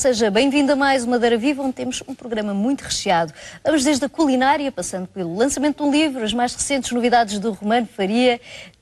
seja bem-vindo a mais uma Madeira Viva, onde temos um programa muito recheado. Vamos desde a culinária, passando pelo lançamento de um livro, as mais recentes novidades do Romano Faria,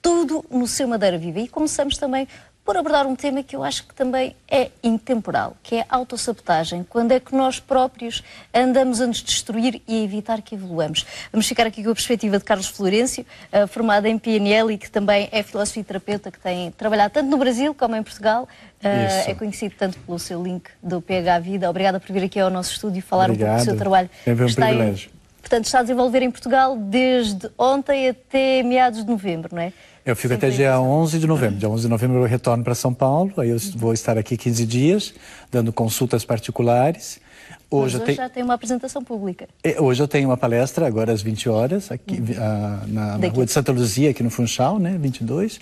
tudo no seu Madeira Viva. E começamos também por abordar um tema que eu acho que também é intemporal, que é a autossabotagem. Quando é que nós próprios andamos a nos destruir e a evitar que evoluamos? Vamos ficar aqui com a perspectiva de Carlos Florencio, eh, formado em PNL e que também é filósofo e terapeuta, que tem trabalhado tanto no Brasil como em Portugal. Eh, Isso. é conhecido tanto pelo seu link do PH Vida. Obrigada por vir aqui ao nosso estúdio e falar Obrigado. um pouco do seu trabalho. Sempre é um está privilégio. Em, portanto, está a desenvolver em Portugal desde ontem até meados de novembro, não é? Eu fico até dia 11 de novembro. Dia 11 de novembro eu retorno para São Paulo, aí eu vou estar aqui 15 dias, dando consultas particulares. Hoje, hoje já tem uma apresentação pública. É, hoje eu tenho uma palestra, agora às 20 horas, aqui uhum. na, na, Rua de Santa Luzia, aqui no Funchal, né, 22.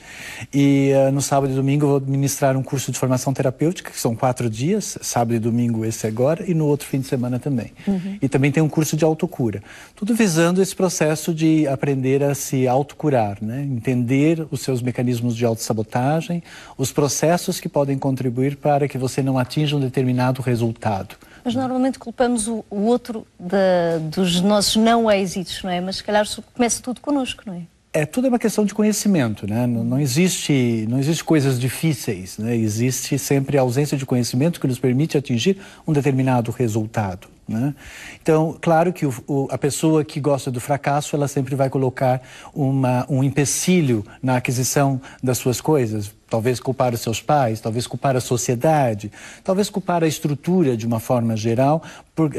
E uh, no sábado e domingo eu vou ministrar um curso de formação terapêutica, que são quatro dias, sábado e domingo esse agora, e no outro fim de semana também. Uhum. E também tem um curso de autocura. Tudo visando esse processo de aprender a se autocurar, né, entender os seus mecanismos de autossabotagem, os processos que podem contribuir para que você não atinja um determinado resultado. Mas normalmente culpamos o, o outro de, dos nossos não êxitos, não é? Mas se calhar começa tudo connosco, não é? É, tudo é uma questão de conhecimento, né? Não, não, existe, não existe coisas difíceis, né? Existe sempre a ausência de conhecimento que nos permite atingir um determinado resultado. Né? Então, claro que o, o, a pessoa que gosta do fracasso, ela sempre vai colocar uma, um empecilho na aquisição das suas coisas. Talvez culpar os seus pais, talvez culpar a sociedade, talvez culpar a estrutura de uma forma geral, para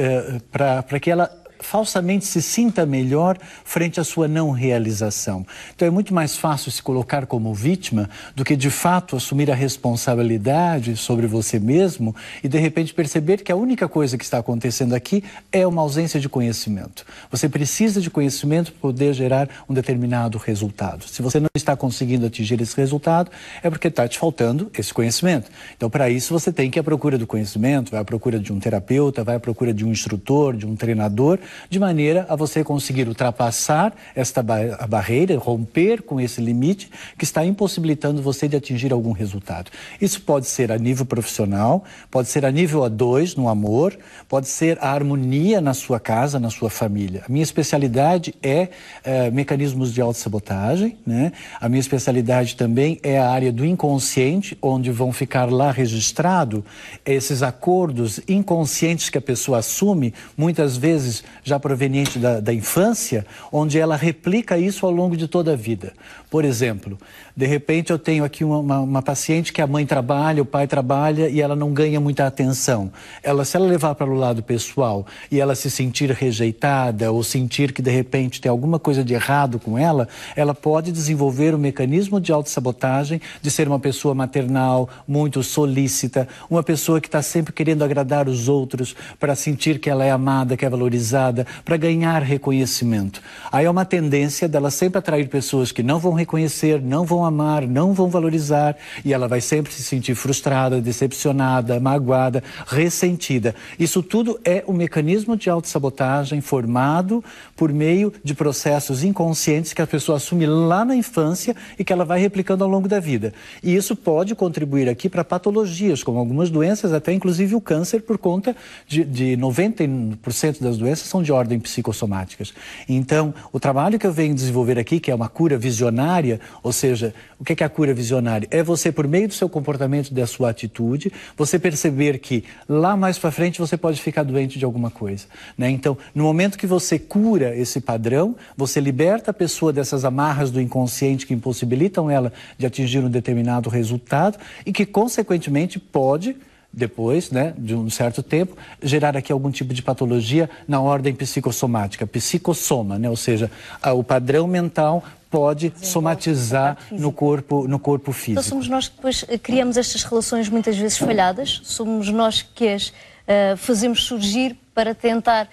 eh, que ela falsamente se sinta melhor frente à sua não realização. Então é muito mais fácil se colocar como vítima do que de fato assumir a responsabilidade sobre você mesmo e de repente perceber que a única coisa que está acontecendo aqui é uma ausência de conhecimento. Você precisa de conhecimento para poder gerar um determinado resultado. Se você não está conseguindo atingir esse resultado, é porque está te faltando esse conhecimento. Então, para isso, você tem que ir à procura do conhecimento, vai à procura de um terapeuta, vai à procura de um instrutor, de um treinador de maneira a você conseguir ultrapassar esta ba barreira, romper com esse limite que está impossibilitando você de atingir algum resultado. Isso pode ser a nível profissional, pode ser a nível a dois no amor, pode ser a harmonia na sua casa, na sua família. A minha especialidade é, é mecanismos de autossabotagem, né? A minha especialidade também é a área do inconsciente, onde vão ficar lá registrado esses acordos inconscientes que a pessoa assume, muitas vezes já proveniente da, da infância, onde ela replica isso ao longo de toda a vida. Por exemplo, de repente eu tenho aqui uma, uma paciente que a mãe trabalha, o pai trabalha e ela não ganha muita atenção. Ela, se ela levar para o lado pessoal e ela se sentir rejeitada ou sentir que de repente tem alguma coisa de errado com ela, ela pode desenvolver um mecanismo de autossabotagem, de ser uma pessoa maternal, muito solícita, uma pessoa que está sempre querendo agradar os outros para sentir que ela é amada, que é valorizada usada para ganhar reconhecimento. Aí é uma tendência dela sempre atrair pessoas que não vão reconhecer, não vão amar, não vão valorizar e ela vai sempre se sentir frustrada, decepcionada, magoada, ressentida. Isso tudo é um mecanismo de autossabotagem formado por meio de processos inconscientes que a pessoa assume lá na infância e que ela vai replicando ao longo da vida. E isso pode contribuir aqui para patologias, como algumas doenças, até inclusive o câncer, por conta de, de 90% das doenças são são de ordem psicossomáticas. Então, o trabalho que eu venho desenvolver aqui, que é uma cura visionária, ou seja, o que é, é a cura visionária? É você, por meio do seu comportamento, da sua atitude, você perceber que lá mais para frente você pode ficar doente de alguma coisa. Né? Então, no momento que você cura esse padrão, você liberta a pessoa dessas amarras do inconsciente que impossibilitam ela de atingir um determinado resultado e que, consequentemente, pode depois né, de um certo tempo, gerar aqui algum tipo de patologia na ordem psicossomática, psicossoma, né, ou seja, a, o padrão mental pode somatizar no corpo, no corpo então físico. Então somos nós que depois eh, criamos estas relações muitas vezes falhadas, somos nós que as uh, fazemos surgir para tentar uh,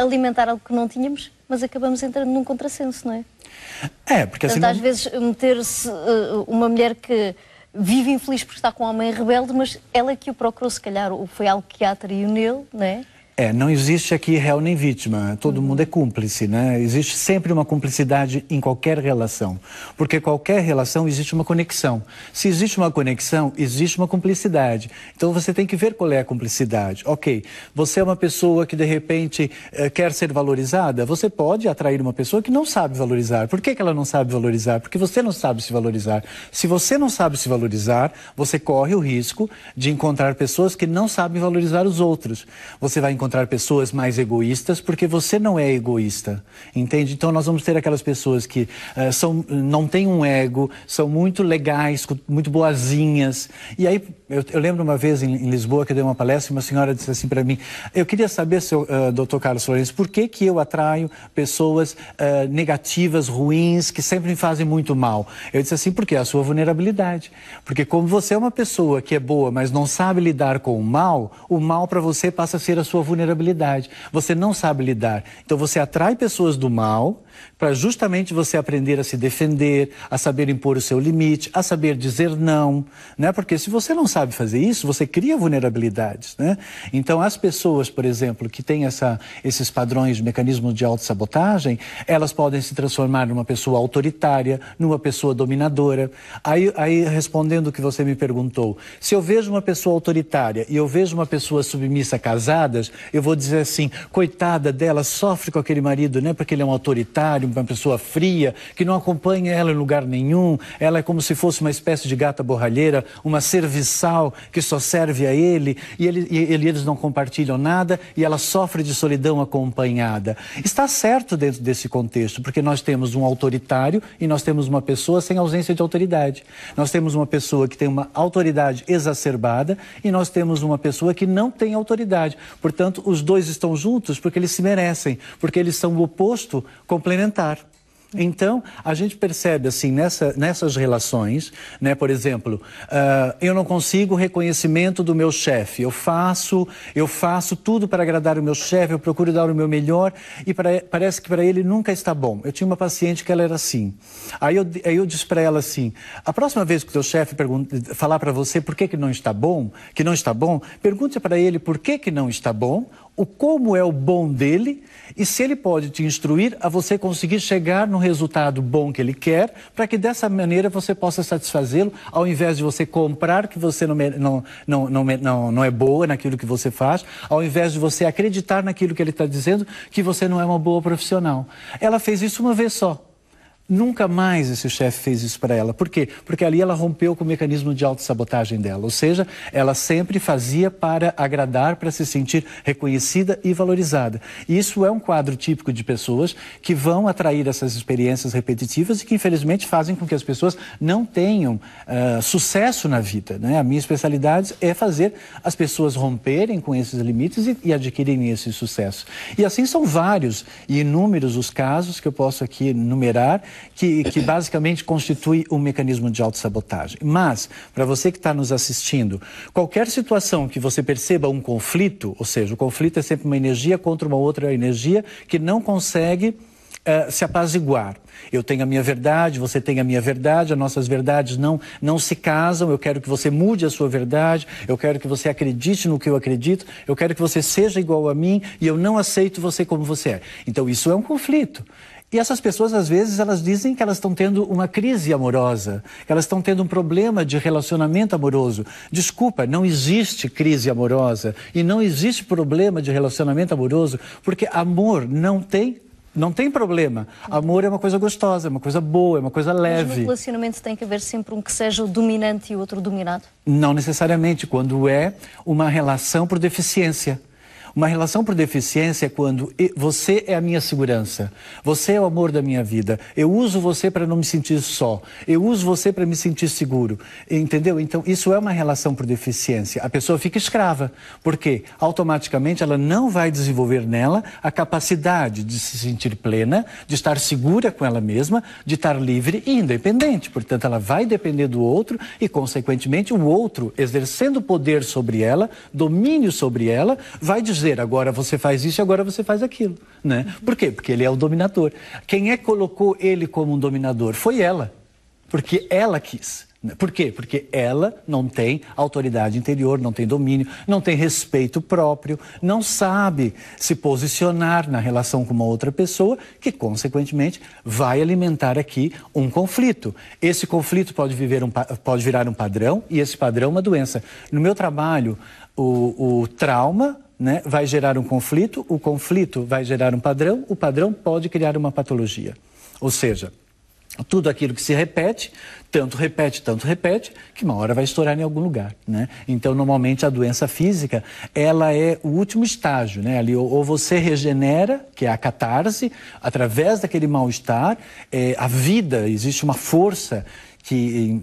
alimentar algo que não tínhamos, mas acabamos entrando num contrassenso, não é? É, porque Portanto, assim... Às vezes meter-se uh, uma mulher que vive infeliz porque está com um homem rebelde, mas ela é que o procurou, se calhar, foi algo que a atraiu nele, não é? É, não existe aqui réu nem vítima, né? todo uhum. mundo é cúmplice, né? Existe sempre uma cumplicidade em qualquer relação, porque qualquer relação existe uma conexão. Se existe uma conexão, existe uma cumplicidade. Então você tem que ver qual é a cumplicidade. Ok, você é uma pessoa que de repente eh, quer ser valorizada, você pode atrair uma pessoa que não sabe valorizar. Por que, que ela não sabe valorizar? Porque você não sabe se valorizar. Se você não sabe se valorizar, você corre o risco de encontrar pessoas que não sabem valorizar os outros. Você vai encontrar encontrar pessoas mais egoístas, porque você não é egoísta, entende? Então nós vamos ter aquelas pessoas que uh, são, não têm um ego, são muito legais, muito boazinhas. E aí eu, eu lembro uma vez em, em, Lisboa que eu dei uma palestra e uma senhora disse assim para mim: Eu queria saber, seu uh, doutor Carlos Florencio, por que, que eu atraio pessoas uh, negativas, ruins, que sempre me fazem muito mal? Eu disse assim: Porque é a sua vulnerabilidade. Porque como você é uma pessoa que é boa, mas não sabe lidar com o mal, o mal para você passa a ser a sua vulnerabilidade vulnerabilidade. Você não sabe lidar. Então você atrai pessoas do mal para justamente você aprender a se defender, a saber impor o seu limite, a saber dizer não, né? Porque se você não sabe fazer isso, você cria vulnerabilidades, né? Então, as pessoas, por exemplo, que têm essa, esses padrões, mecanismos de autossabotagem, elas podem se transformar numa pessoa autoritária, numa pessoa dominadora. Aí, aí respondendo o que você me perguntou, se eu vejo uma pessoa autoritária e eu vejo uma pessoa submissa casadas, eu vou dizer assim, coitada dela, sofre com aquele marido, né? Porque ele é um autoritário uma pessoa fria, que não acompanha ela em lugar nenhum. Ela é como se fosse uma espécie de gata borralheira, uma serviçal que só serve a ele e, ele, e ele, eles não compartilham nada e ela sofre de solidão acompanhada. Está certo dentro desse contexto, porque nós temos um autoritário e nós temos uma pessoa sem ausência de autoridade. Nós temos uma pessoa que tem uma autoridade exacerbada e nós temos uma pessoa que não tem autoridade. Portanto, os dois estão juntos porque eles se merecem, porque eles são o oposto completamente complementar. Então, a gente percebe assim nessa, nessas relações, né? Por exemplo, uh, eu não consigo reconhecimento do meu chefe. Eu faço, eu faço tudo para agradar o meu chefe. Eu procuro dar o meu melhor e pra, parece que para ele nunca está bom. Eu tinha uma paciente que ela era assim. Aí eu, aí eu disse para ela assim: a próxima vez que o teu chefe falar para você por que, que não está bom, que não está bom, pergunte para ele por que que não está bom o como é o bom dele e se ele pode te instruir a você conseguir chegar no resultado bom que ele quer, para que dessa maneira você possa satisfazê-lo, ao invés de você comprar que você não, não, não, não, não, não é boa naquilo que você faz, ao invés de você acreditar naquilo que ele está dizendo, que você não é uma boa profissional. Ela fez isso uma vez só. Nunca mais esse chefe fez isso para ela. Por quê? Porque ali ela rompeu com o mecanismo de autossabotagem dela. Ou seja, ela sempre fazia para agradar, para se sentir reconhecida e valorizada. E isso é um quadro típico de pessoas que vão atrair essas experiências repetitivas e que, infelizmente, fazem com que as pessoas não tenham uh, sucesso na vida. Né? A minha especialidade é fazer as pessoas romperem com esses limites e, e adquirirem esse sucesso. E assim são vários e inúmeros os casos que eu posso aqui numerar que, que basicamente constitui um mecanismo de autossabotagem. Mas, para você que está nos assistindo, qualquer situação que você perceba um conflito, ou seja, o conflito é sempre uma energia contra uma outra energia que não consegue uh, se apaziguar. Eu tenho a minha verdade, você tem a minha verdade, as nossas verdades não, não se casam. Eu quero que você mude a sua verdade, eu quero que você acredite no que eu acredito, eu quero que você seja igual a mim e eu não aceito você como você é. Então, isso é um conflito. E essas pessoas, às vezes, elas dizem que elas estão tendo uma crise amorosa, que elas estão tendo um problema de relacionamento amoroso. Desculpa, não existe crise amorosa e não existe problema de relacionamento amoroso, porque amor não tem não tem problema. Amor é uma coisa gostosa, é uma coisa boa, é uma coisa leve. Mas no relacionamento tem que haver sempre um que seja o dominante e outro dominado? Não necessariamente, quando é uma relação por deficiência. Uma relação por deficiência é quando você é a minha segurança, você é o amor da minha vida, eu uso você para não me sentir só, eu uso você para me sentir seguro, entendeu? Então, isso é uma relação por deficiência. A pessoa fica escrava, porque automaticamente ela não vai desenvolver nela a capacidade de se sentir plena, de estar segura com ela mesma, de estar livre e independente. Portanto, ela vai depender do outro e, consequentemente, o outro, exercendo poder sobre ela, domínio sobre ela, vai dizer dizer agora você faz isso e agora você faz aquilo. Né? Por quê? Porque ele é o dominador. Quem é que colocou ele como um dominador? Foi ela. Porque ela quis. Né? Por quê? Porque ela não tem autoridade interior, não tem domínio, não tem respeito próprio, não sabe se posicionar na relação com uma outra pessoa, que, consequentemente, vai alimentar aqui um conflito. Esse conflito pode, viver um, pode virar um padrão e esse padrão é uma doença. No meu trabalho, o, o trauma né, vai gerar um conflito, o conflito vai gerar um padrão, o padrão pode criar uma patologia. Ou seja, tudo aquilo que se repete, tanto repete, tanto repete, que uma hora vai estourar em algum lugar, né? Então, normalmente, a doença física, ela é o último estágio, né? Ali, ou, você regenera, que é a catarse, através daquele mal-estar, é, a vida, existe uma força que,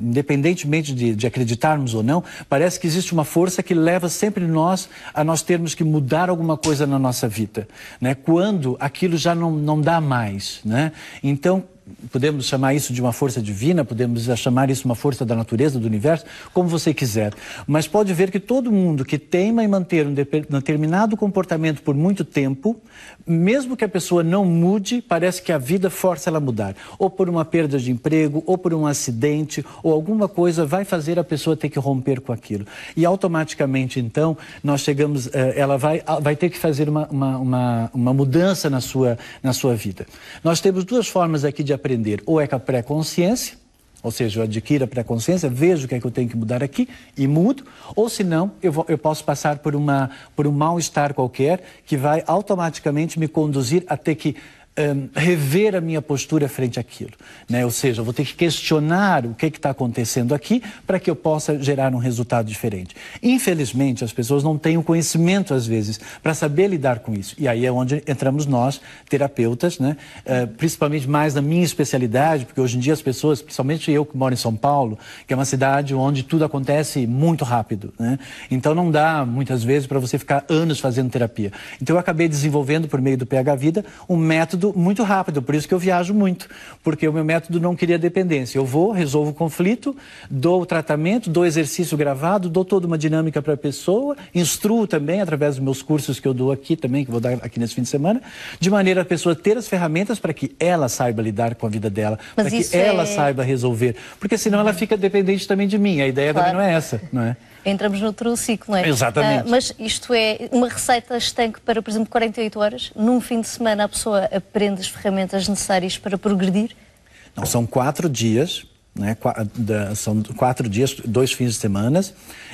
independentemente de, de acreditarmos ou não, parece que existe uma força que leva sempre nós a nós termos que mudar alguma coisa na nossa vida, né? Quando aquilo já não, não dá mais, né? Então, podemos chamar isso de uma força divina, podemos chamar isso uma força da natureza, do universo, como você quiser. Mas pode ver que todo mundo que teima em manter um determinado comportamento por muito tempo, mesmo que a pessoa não mude, parece que a vida força ela a mudar. Ou por uma perda de emprego, ou por um acidente, ou alguma coisa vai fazer a pessoa ter que romper com aquilo. E automaticamente, então, nós chegamos, eh, ela vai, vai ter que fazer uma, uma, uma, uma mudança na sua, na sua vida. Nós temos duas formas aqui de aprender ou é com a pré-consciência, ou seja, eu adquiro a pré-consciência, vejo o que é que eu tenho que mudar aqui e mudo, ou se não, eu, eu posso passar por, uma, por um mal-estar qualquer que vai automaticamente me conduzir a ter que um, rever a minha postura frente àquilo. Né? Ou seja, eu vou ter que questionar o que está acontecendo aqui para que eu possa gerar um resultado diferente. Infelizmente, as pessoas não têm o conhecimento, às vezes, para saber lidar com isso. E aí é onde entramos nós, terapeutas, né? Uh, principalmente mais na minha especialidade, porque hoje em dia as pessoas, principalmente eu que moro em São Paulo, que é uma cidade onde tudo acontece muito rápido. Né? Então não dá, muitas vezes, para você ficar anos fazendo terapia. Então eu acabei desenvolvendo, por meio do PH Vida, um método método muito rápido, por isso que eu viajo muito, porque o meu método não queria dependência. Eu vou, resolvo o conflito, dou o tratamento, dou exercício gravado, dou toda uma dinâmica para a pessoa, instruo também através dos meus cursos que eu dou aqui também, que vou dar aqui nesse fim de semana, de maneira a pessoa ter as ferramentas para que ela saiba lidar com a vida dela, para que ela é... saiba resolver, porque senão ela uhum. fica dependente também de mim. A ideia claro. também não é essa, não é? Entramos noutro ciclo, não é? Exatamente. Ah, mas isto é uma receita estanque para, por exemplo, 48 horas, num fim de semana a pessoa aprende as ferramentas necessárias para progredir? Não, são quatro dias né, da, são quatro dias, dois fins de semana.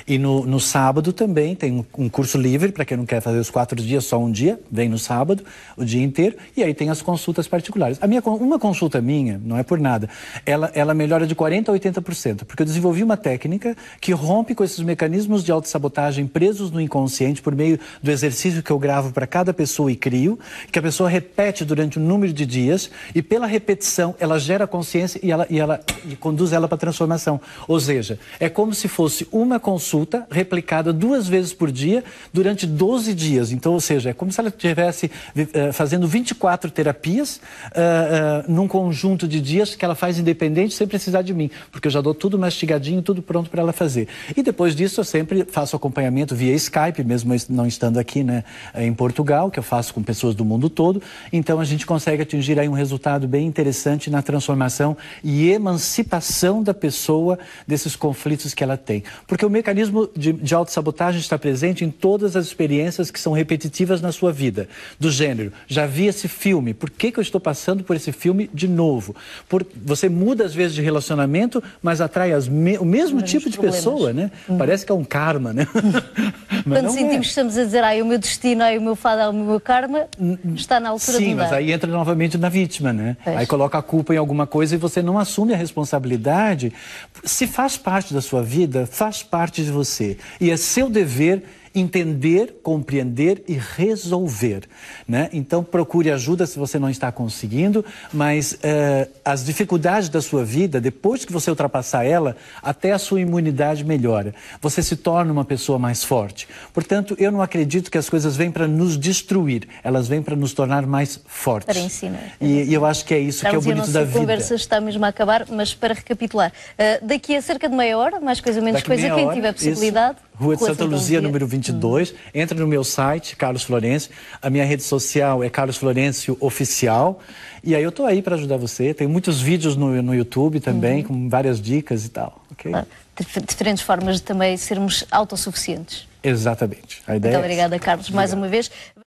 E no, no sábado também tem um, um curso livre para quem não quer fazer os quatro dias, só um dia, vem no sábado, o dia inteiro. E aí tem as consultas particulares. A minha, uma consulta minha, não é por nada, ela, ela melhora de 40% a 80%, porque eu desenvolvi uma técnica que rompe com esses mecanismos de autossabotagem presos no inconsciente por meio do exercício que eu gravo para cada pessoa e crio, que a pessoa repete durante um número de dias, e pela repetição ela gera consciência e ela, e ela e conduz ela para a transformação. Ou seja, é como se fosse uma consulta replicada duas vezes por dia durante 12 dias. Então, ou seja, é como se ela estivesse eh, fazendo 24 terapias uh, uh, num conjunto de dias que ela faz independente sem precisar de mim, porque eu já dou tudo mastigadinho, tudo pronto para ela fazer. E depois disso, eu sempre faço acompanhamento via Skype, mesmo não estando aqui né, em Portugal, que eu faço com pessoas do mundo todo. Então, a gente consegue atingir aí um resultado bem interessante na transformação e emancipação ação da pessoa desses conflitos que ela tem. Porque o mecanismo de, de autossabotagem está presente em todas as experiências que são repetitivas na sua vida. Do gênero, já vi esse filme, por que, que eu estou passando por esse filme de novo? Por, você muda às vezes de relacionamento, mas atrai me, o mesmo tipo de problemas. pessoa, né? Hum. Parece que é um karma, né? Quando sentimos é. que estamos a dizer, ai, o meu destino, ai, o meu fado, o meu karma, está na altura Sim, de Sim, mas aí entra novamente na vítima, né? Aí coloca a culpa em alguma coisa e você não assume a responsabilidade responsabilidade, se faz parte da sua vida, faz parte de você. E é seu dever entender, compreender e resolver. Né? Então, procure ajuda se você não está conseguindo, mas uh, as dificuldades da sua vida, depois que você ultrapassar ela, até a sua imunidade melhora. Você se torna uma pessoa mais forte. Portanto, eu não acredito que as coisas vêm para nos destruir, elas vêm para nos tornar mais fortes. Para ensinar. E, e eu acho que é isso Estamos que é o bonito da vida. A conversa está mesmo a acabar, mas para recapitular, uh, daqui a cerca de meia hora, mais coisa menos Daqui coisa, quem hora, tiver possibilidade. Isso Rua de Santa Luzia, número 22. Hum. Entra no meu site, Carlos Florencio. A minha rede social é Carlos Florencio Oficial. E aí eu estou aí para ajudar você. Tem muitos vídeos no, no YouTube também, hum. com várias dicas e tal. Okay? Ah, diferentes formas de também sermos autossuficientes. Exatamente. A ideia Muito é obrigada, Carlos, mais uma vez.